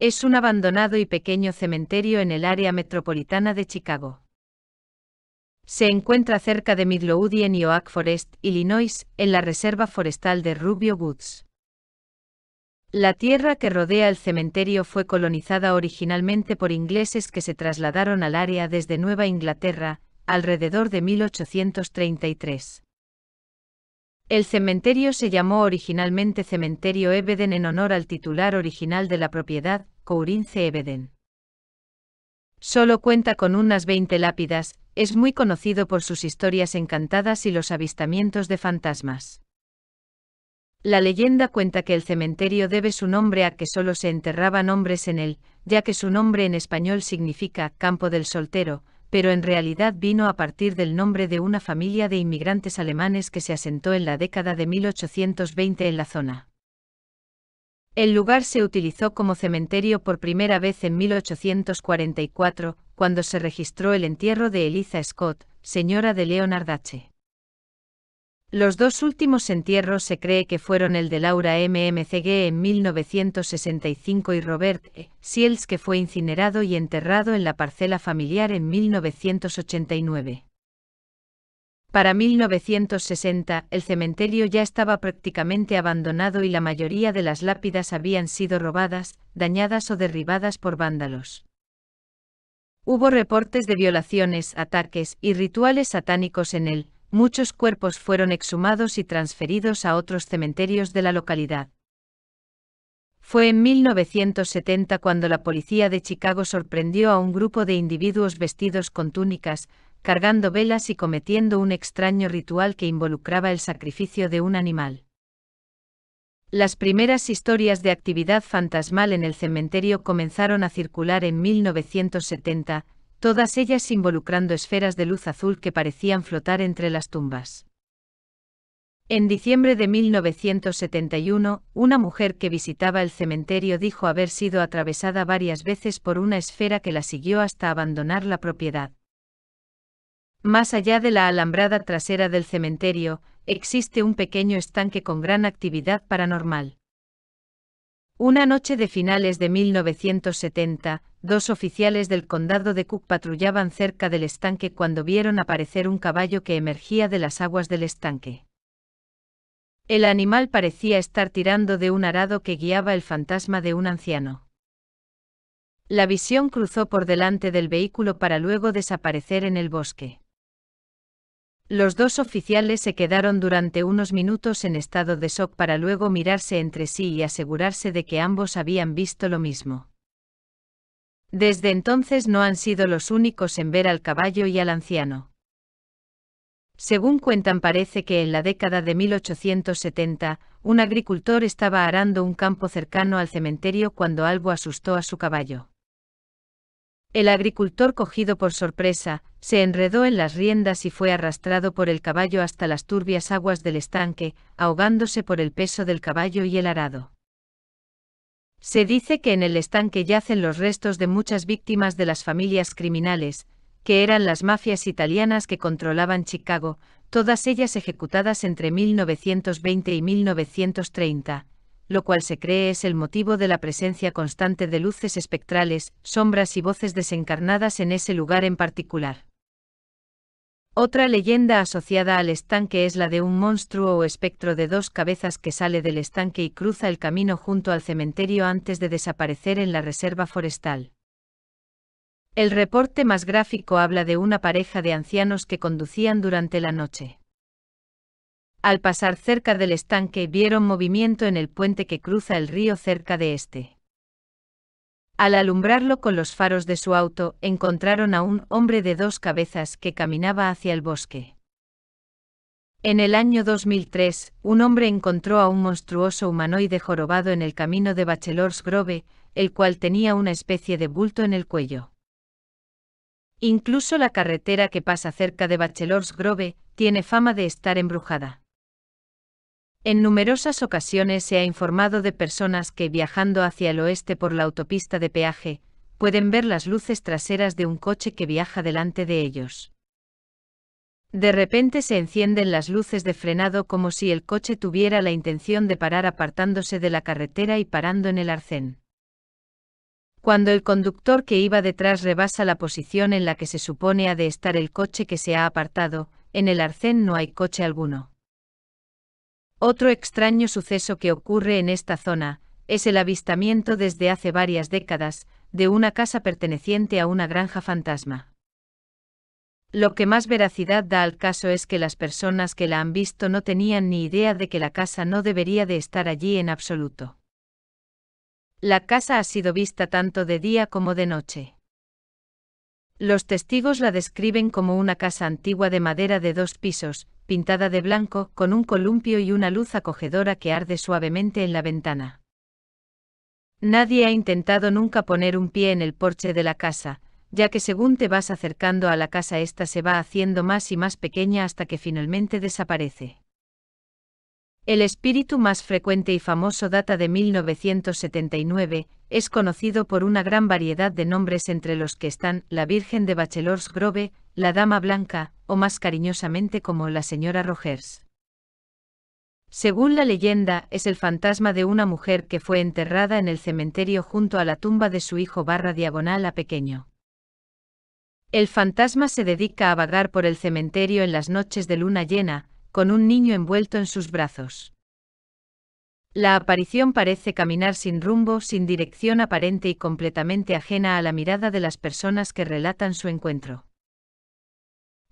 Es un abandonado y pequeño cementerio en el área metropolitana de Chicago. Se encuentra cerca de Midlothian y Oak Forest, Illinois, en la reserva forestal de Rubio Woods. La tierra que rodea el cementerio fue colonizada originalmente por ingleses que se trasladaron al área desde Nueva Inglaterra, alrededor de 1833. El cementerio se llamó originalmente Cementerio Ebeden en honor al titular original de la propiedad, Courince Ebeden. Solo cuenta con unas 20 lápidas, es muy conocido por sus historias encantadas y los avistamientos de fantasmas. La leyenda cuenta que el cementerio debe su nombre a que solo se enterraban hombres en él, ya que su nombre en español significa campo del soltero, pero en realidad vino a partir del nombre de una familia de inmigrantes alemanes que se asentó en la década de 1820 en la zona. El lugar se utilizó como cementerio por primera vez en 1844, cuando se registró el entierro de Eliza Scott, señora de Leonard H. Los dos últimos entierros se cree que fueron el de Laura MMCG en 1965 y Robert e. Siels que fue incinerado y enterrado en la parcela familiar en 1989. Para 1960, el cementerio ya estaba prácticamente abandonado y la mayoría de las lápidas habían sido robadas, dañadas o derribadas por vándalos. Hubo reportes de violaciones, ataques y rituales satánicos en él, Muchos cuerpos fueron exhumados y transferidos a otros cementerios de la localidad. Fue en 1970 cuando la policía de Chicago sorprendió a un grupo de individuos vestidos con túnicas, cargando velas y cometiendo un extraño ritual que involucraba el sacrificio de un animal. Las primeras historias de actividad fantasmal en el cementerio comenzaron a circular en 1970, todas ellas involucrando esferas de luz azul que parecían flotar entre las tumbas. En diciembre de 1971, una mujer que visitaba el cementerio dijo haber sido atravesada varias veces por una esfera que la siguió hasta abandonar la propiedad. Más allá de la alambrada trasera del cementerio, existe un pequeño estanque con gran actividad paranormal. Una noche de finales de 1970, Dos oficiales del condado de Cook patrullaban cerca del estanque cuando vieron aparecer un caballo que emergía de las aguas del estanque. El animal parecía estar tirando de un arado que guiaba el fantasma de un anciano. La visión cruzó por delante del vehículo para luego desaparecer en el bosque. Los dos oficiales se quedaron durante unos minutos en estado de shock para luego mirarse entre sí y asegurarse de que ambos habían visto lo mismo. Desde entonces no han sido los únicos en ver al caballo y al anciano. Según cuentan parece que en la década de 1870, un agricultor estaba arando un campo cercano al cementerio cuando algo asustó a su caballo. El agricultor cogido por sorpresa, se enredó en las riendas y fue arrastrado por el caballo hasta las turbias aguas del estanque, ahogándose por el peso del caballo y el arado. Se dice que en el estanque yacen los restos de muchas víctimas de las familias criminales, que eran las mafias italianas que controlaban Chicago, todas ellas ejecutadas entre 1920 y 1930, lo cual se cree es el motivo de la presencia constante de luces espectrales, sombras y voces desencarnadas en ese lugar en particular. Otra leyenda asociada al estanque es la de un monstruo o espectro de dos cabezas que sale del estanque y cruza el camino junto al cementerio antes de desaparecer en la reserva forestal. El reporte más gráfico habla de una pareja de ancianos que conducían durante la noche. Al pasar cerca del estanque vieron movimiento en el puente que cruza el río cerca de este. Al alumbrarlo con los faros de su auto, encontraron a un hombre de dos cabezas que caminaba hacia el bosque. En el año 2003, un hombre encontró a un monstruoso humanoide jorobado en el camino de Bachelor's Grove, el cual tenía una especie de bulto en el cuello. Incluso la carretera que pasa cerca de Bachelor's Grove tiene fama de estar embrujada. En numerosas ocasiones se ha informado de personas que viajando hacia el oeste por la autopista de peaje, pueden ver las luces traseras de un coche que viaja delante de ellos. De repente se encienden las luces de frenado como si el coche tuviera la intención de parar apartándose de la carretera y parando en el arcén. Cuando el conductor que iba detrás rebasa la posición en la que se supone ha de estar el coche que se ha apartado, en el arcén no hay coche alguno. Otro extraño suceso que ocurre en esta zona, es el avistamiento desde hace varias décadas, de una casa perteneciente a una granja fantasma. Lo que más veracidad da al caso es que las personas que la han visto no tenían ni idea de que la casa no debería de estar allí en absoluto. La casa ha sido vista tanto de día como de noche. Los testigos la describen como una casa antigua de madera de dos pisos, pintada de blanco, con un columpio y una luz acogedora que arde suavemente en la ventana. Nadie ha intentado nunca poner un pie en el porche de la casa, ya que según te vas acercando a la casa esta se va haciendo más y más pequeña hasta que finalmente desaparece. El espíritu más frecuente y famoso data de 1979, es conocido por una gran variedad de nombres entre los que están la Virgen de Bachelors Grove, la Dama Blanca, o más cariñosamente como la señora Rogers. Según la leyenda, es el fantasma de una mujer que fue enterrada en el cementerio junto a la tumba de su hijo barra diagonal a pequeño. El fantasma se dedica a vagar por el cementerio en las noches de luna llena, con un niño envuelto en sus brazos. La aparición parece caminar sin rumbo, sin dirección aparente y completamente ajena a la mirada de las personas que relatan su encuentro.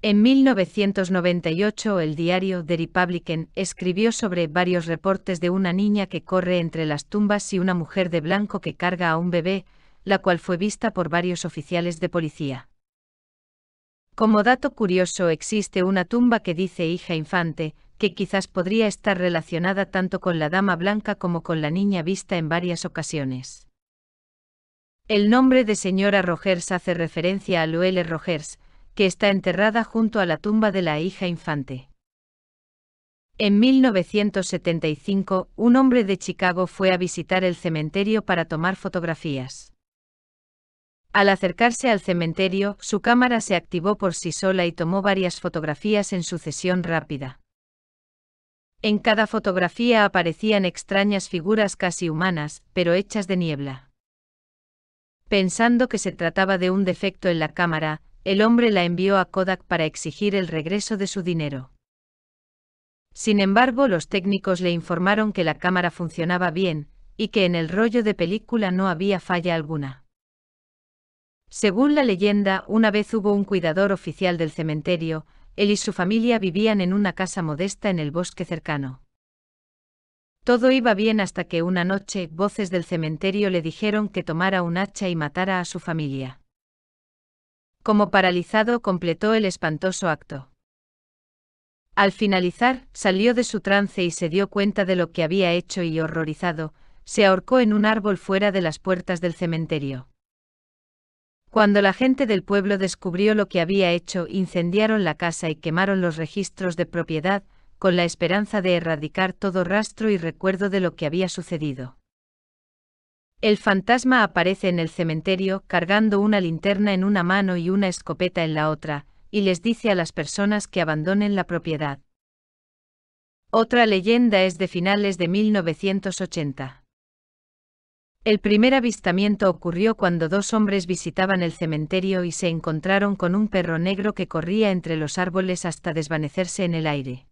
En 1998 el diario The Republican escribió sobre varios reportes de una niña que corre entre las tumbas y una mujer de blanco que carga a un bebé, la cual fue vista por varios oficiales de policía. Como dato curioso existe una tumba que dice hija infante, que quizás podría estar relacionada tanto con la dama blanca como con la niña vista en varias ocasiones. El nombre de señora Rogers hace referencia a Luelle Rogers, que está enterrada junto a la tumba de la hija infante. En 1975, un hombre de Chicago fue a visitar el cementerio para tomar fotografías. Al acercarse al cementerio, su cámara se activó por sí sola y tomó varias fotografías en sucesión rápida. En cada fotografía aparecían extrañas figuras casi humanas, pero hechas de niebla. Pensando que se trataba de un defecto en la cámara, el hombre la envió a Kodak para exigir el regreso de su dinero. Sin embargo, los técnicos le informaron que la cámara funcionaba bien, y que en el rollo de película no había falla alguna. Según la leyenda, una vez hubo un cuidador oficial del cementerio, él y su familia vivían en una casa modesta en el bosque cercano. Todo iba bien hasta que una noche voces del cementerio le dijeron que tomara un hacha y matara a su familia como paralizado completó el espantoso acto. Al finalizar, salió de su trance y se dio cuenta de lo que había hecho y horrorizado, se ahorcó en un árbol fuera de las puertas del cementerio. Cuando la gente del pueblo descubrió lo que había hecho, incendiaron la casa y quemaron los registros de propiedad, con la esperanza de erradicar todo rastro y recuerdo de lo que había sucedido. El fantasma aparece en el cementerio cargando una linterna en una mano y una escopeta en la otra, y les dice a las personas que abandonen la propiedad. Otra leyenda es de finales de 1980. El primer avistamiento ocurrió cuando dos hombres visitaban el cementerio y se encontraron con un perro negro que corría entre los árboles hasta desvanecerse en el aire.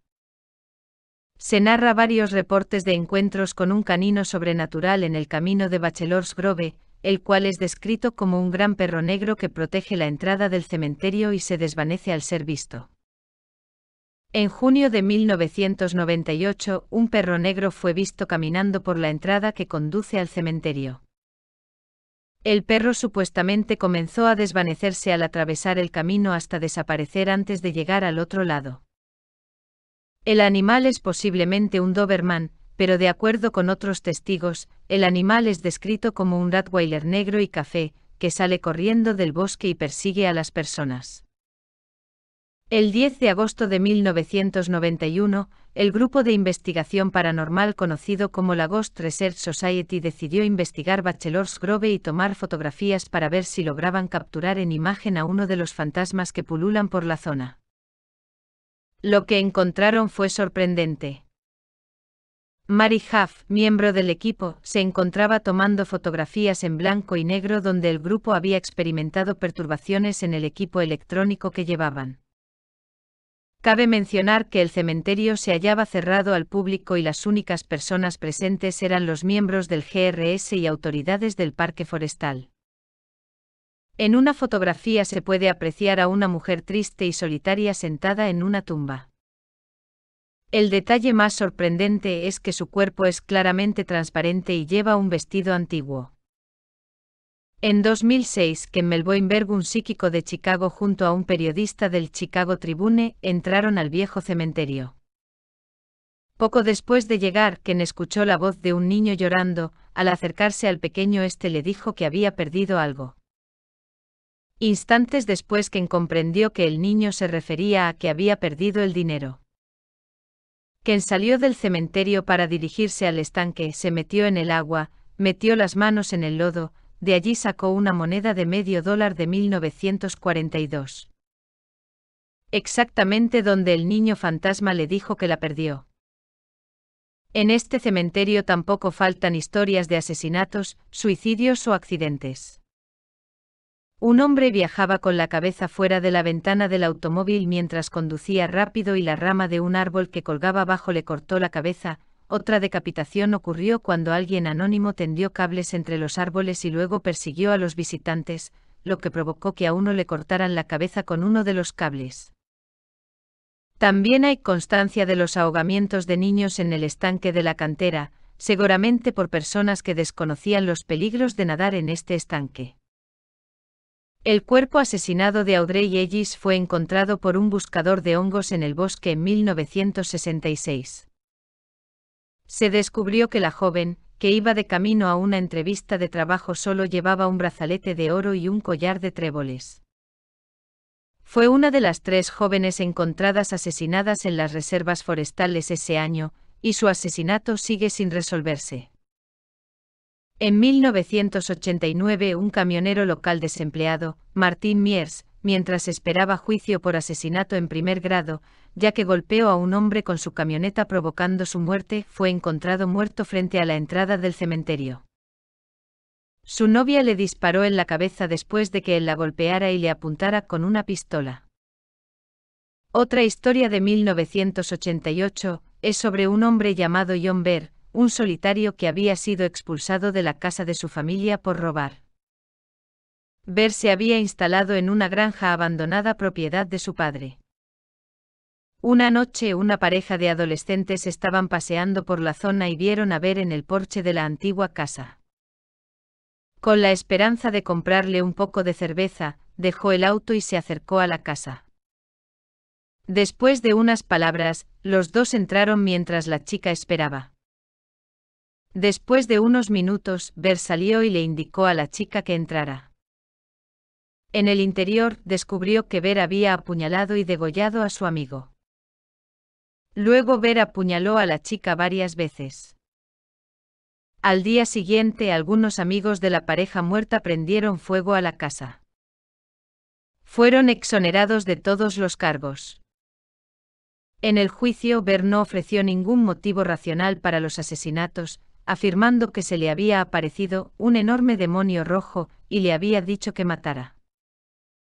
Se narra varios reportes de encuentros con un canino sobrenatural en el camino de Bachelor's Grove, el cual es descrito como un gran perro negro que protege la entrada del cementerio y se desvanece al ser visto. En junio de 1998, un perro negro fue visto caminando por la entrada que conduce al cementerio. El perro supuestamente comenzó a desvanecerse al atravesar el camino hasta desaparecer antes de llegar al otro lado. El animal es posiblemente un Doberman, pero de acuerdo con otros testigos, el animal es descrito como un Rottweiler negro y café, que sale corriendo del bosque y persigue a las personas. El 10 de agosto de 1991, el grupo de investigación paranormal conocido como la Ghost Research Society decidió investigar Bachelor's Grove y tomar fotografías para ver si lograban capturar en imagen a uno de los fantasmas que pululan por la zona. Lo que encontraron fue sorprendente. Mary Huff, miembro del equipo, se encontraba tomando fotografías en blanco y negro donde el grupo había experimentado perturbaciones en el equipo electrónico que llevaban. Cabe mencionar que el cementerio se hallaba cerrado al público y las únicas personas presentes eran los miembros del GRS y autoridades del parque forestal. En una fotografía se puede apreciar a una mujer triste y solitaria sentada en una tumba. El detalle más sorprendente es que su cuerpo es claramente transparente y lleva un vestido antiguo. En 2006, Ken Melvoinberg, un psíquico de Chicago, junto a un periodista del Chicago Tribune, entraron al viejo cementerio. Poco después de llegar, Ken escuchó la voz de un niño llorando, al acercarse al pequeño este le dijo que había perdido algo. Instantes después que comprendió que el niño se refería a que había perdido el dinero. Quien salió del cementerio para dirigirse al estanque, se metió en el agua, metió las manos en el lodo, de allí sacó una moneda de medio dólar de 1942. Exactamente donde el niño fantasma le dijo que la perdió. En este cementerio tampoco faltan historias de asesinatos, suicidios o accidentes. Un hombre viajaba con la cabeza fuera de la ventana del automóvil mientras conducía rápido y la rama de un árbol que colgaba abajo le cortó la cabeza. Otra decapitación ocurrió cuando alguien anónimo tendió cables entre los árboles y luego persiguió a los visitantes, lo que provocó que a uno le cortaran la cabeza con uno de los cables. También hay constancia de los ahogamientos de niños en el estanque de la cantera, seguramente por personas que desconocían los peligros de nadar en este estanque. El cuerpo asesinado de Audrey Ellis fue encontrado por un buscador de hongos en el bosque en 1966. Se descubrió que la joven, que iba de camino a una entrevista de trabajo solo llevaba un brazalete de oro y un collar de tréboles. Fue una de las tres jóvenes encontradas asesinadas en las reservas forestales ese año, y su asesinato sigue sin resolverse. En 1989 un camionero local desempleado, Martín Miers, mientras esperaba juicio por asesinato en primer grado, ya que golpeó a un hombre con su camioneta provocando su muerte, fue encontrado muerto frente a la entrada del cementerio. Su novia le disparó en la cabeza después de que él la golpeara y le apuntara con una pistola. Otra historia de 1988 es sobre un hombre llamado John Bear, un solitario que había sido expulsado de la casa de su familia por robar. Ver se había instalado en una granja abandonada propiedad de su padre. Una noche una pareja de adolescentes estaban paseando por la zona y vieron a Ver en el porche de la antigua casa. Con la esperanza de comprarle un poco de cerveza, dejó el auto y se acercó a la casa. Después de unas palabras, los dos entraron mientras la chica esperaba. Después de unos minutos, Ver salió y le indicó a la chica que entrara. En el interior, descubrió que Ver había apuñalado y degollado a su amigo. Luego Ver apuñaló a la chica varias veces. Al día siguiente algunos amigos de la pareja muerta prendieron fuego a la casa. Fueron exonerados de todos los cargos. En el juicio Ver no ofreció ningún motivo racional para los asesinatos, afirmando que se le había aparecido un enorme demonio rojo y le había dicho que matara.